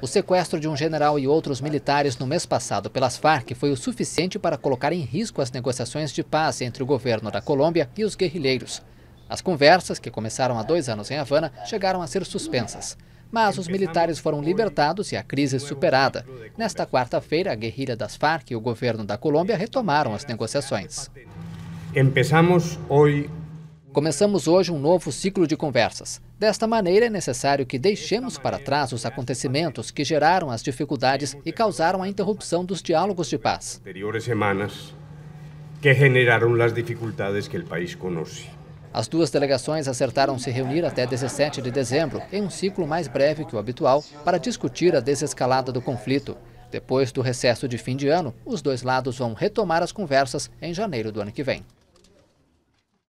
O sequestro de um general e outros militares no mês passado pelas Farc foi o suficiente para colocar em risco as negociações de paz entre o governo da Colômbia e os guerrilheiros. As conversas, que começaram há dois anos em Havana, chegaram a ser suspensas. Mas os militares foram libertados e a crise superada. Nesta quarta-feira, a guerrilha das Farc e o governo da Colômbia retomaram as negociações. Começamos hoje Começamos hoje um novo ciclo de conversas. Desta maneira, é necessário que deixemos para trás os acontecimentos que geraram as dificuldades e causaram a interrupção dos diálogos de paz. que generaram as dificuldades que o país conhece. As duas delegações acertaram se reunir até 17 de dezembro, em um ciclo mais breve que o habitual, para discutir a desescalada do conflito. Depois do recesso de fim de ano, os dois lados vão retomar as conversas em janeiro do ano que vem.